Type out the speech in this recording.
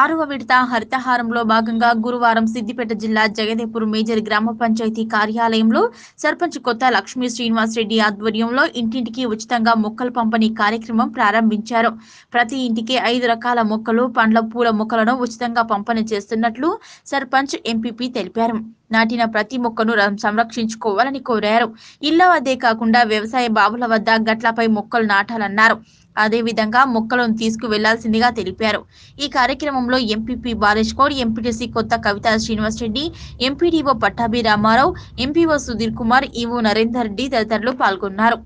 ఆరవ విడత హరితహారంలో భాగంగా గురువారం సిద్దిపేట జిల్లా జగదేపూర్ మేజర్ గ్రామ పంచాయతీ కార్యాలయంలో సర్పంచ్ కొత్త లక్ష్మీ శ్రీనివాస్ రెడ్డి ఆధ్వర్యంలో ఇంటింటికి ఉచితంగా మొక్కలు పంపిణీ కార్యక్రమం ప్రారంభించారు ప్రతి ఇంటికి ఐదు రకాల మొక్కలు పండ్ల పూల మొక్కలను ఉచితంగా పంపిణీ చేస్తున్నట్లు సర్పంచ్ ఎంపీపీ తెలిపారు నాటిన ప్రతి మొక్కను సంరక్షించుకోవాలని కోరారు ఇళ్ల వద్దే కాకుండా వ్యవసాయ బావుల వద్ద గట్లపై మొక్కలు నాటాలన్నారు అదేవిధంగా మొక్కలను తీసుకువెళ్లాల్సిందిగా తెలిపారు ఈ కార్యక్రమంలో MPP Balesh Kaur MPTC Kotha Kavitha Srinivas Reddy MPDO Pattabhi Ramarao MPO Sudhir Kumar EO Narender Reddy తదితరులు పాల్గొన్నారు